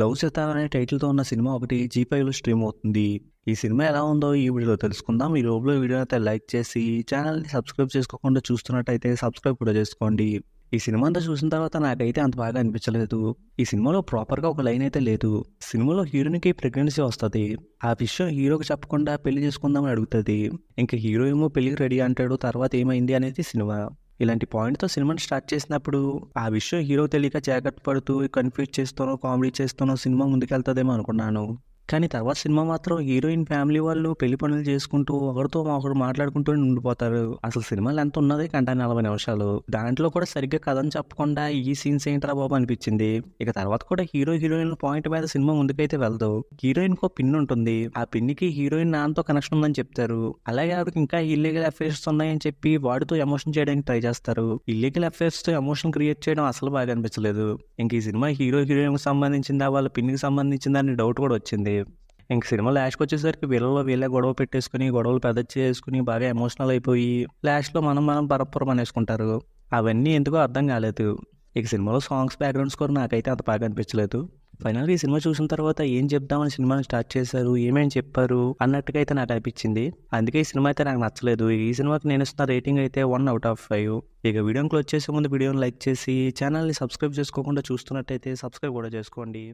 love sitar అనే టైటిల్తో ఉన్న సినిమా ఒకటి జీపైలో స్ట్రీమ్ అవుతుంది ఈ సినిమా ఎలా ఉందో ఈ వీడియోలో తెలుసుకుందాం ఈ లోపల వీడియో అయితే లైక్ చేసి ఛానల్ని సబ్స్క్రైబ్ చేసుకోకుండా చూస్తున్నట్టయితే సబ్స్క్రైబ్ కూడా చేసుకోండి ఈ సినిమా అంతా చూసిన తర్వాత నాకైతే అంత బాగా అనిపించలేదు ఈ సినిమాలో ప్రాపర్గా ఒక లైన్ అయితే లేదు సినిమాలో హీరోయిన్కి ప్రెగ్నెన్సీ వస్తుంది ఆ విషయం హీరోకి చెప్పకుండా పెళ్లి చేసుకుందామని అడుగుతుంది ఇంకా హీరో ఏమో పెళ్లికి రెడీ అంటాడు తర్వాత ఏమైంది అనేది సినిమా ఇలాంటి పాయింట్తో సినిమాని స్టార్ట్ చేసినప్పుడు ఆ విషయం హీరో తెలియక జాగ్రత్త పడుతూ కన్ఫ్యూజ్ చేస్తానో కామెడీ చేస్తానో సినిమా ముందుకెళ్తుందేమో అనుకున్నాను కానీ తర్వాత సినిమా మాత్రం హీరోయిన్ ఫ్యామిలీ వాళ్ళు పెళ్లి పనులు చేసుకుంటూ ఒకరితో ఒకరు మాట్లాడుకుంటూ ఉండిపోతారు అసలు సినిమాలు ఎంత ఉన్నది గంట నలభై నిమిషాలు దాంట్లో కూడా సరిగ్గా కథను చెప్పకుండా ఈ సీన్స్ ఏంటరా బాబు అనిపించింది ఇక తర్వాత కూడా హీరో హీరోయిన్ పాయింట్ మీద సినిమా ముందుకైతే వెళ్దు హీరోయిన్ కో పిన్ ఉంటుంది ఆ పిన్నికి హీరోయిన్ నాన్నతో కనెక్షన్ ఉందని చెప్తారు అలాగే ఆవిడకి ఇంకా ఇల్లీగల్ అఫేర్స్ ఉన్నాయని చెప్పి వాడితో ఎమోషన్ చేయడానికి ట్రై చేస్తారు ఇల్లీగల్ అఫేర్స్ తో ఎమోషన్ క్రియేట్ చేయడం అసలు బాగా అనిపించలేదు ఇంక ఈ సినిమా హీరో హీరోయిన్ కి సంబంధించిందా వాళ్ళ పిన్నికి సంబంధించిందా అనే డౌట్ కూడా వచ్చింది ఇంక సినిమా లాస్ట్కి వచ్చేసరికి వీళ్ళలో వీళ్ళే గొడవ పెట్టేసుకుని గొడవలు పెద్ద చేసుకుని బాగా ఎమోషనల్ అయిపోయి లాస్ట్లో మనం మనం పరపురం అనేసుకుంటారు అవన్నీ ఎందుకో అర్థం కాలేదు ఇక సినిమాలో సాంగ్స్ బ్యాక్గ్రౌండ్ స్కోర్ నాకైతే అంత బాగా అనిపించలేదు ఫైనల్గా ఈ సినిమా చూసిన తర్వాత ఏం చెప్దామని సినిమాని స్టార్ట్ చేశారు ఏమేమి చెప్పారు అన్నట్టుగా అయితే నాకు అనిపించింది అందుకే ఈ సినిమా అయితే నాకు నచ్చలేదు ఈ సినిమాకి నేను ఇస్తున్న రేటింగ్ అయితే వన్ అవుట్ ఆఫ్ ఫైవ్ ఇక వీడియో క్లోజ్ చేసే ముందు వీడియోని లైక్ చేసి ఛానల్ని సబ్స్క్రైబ్ చేసుకోకుండా చూస్తున్నట్టయితే సబ్స్క్రైబ్ కూడా చేసుకోండి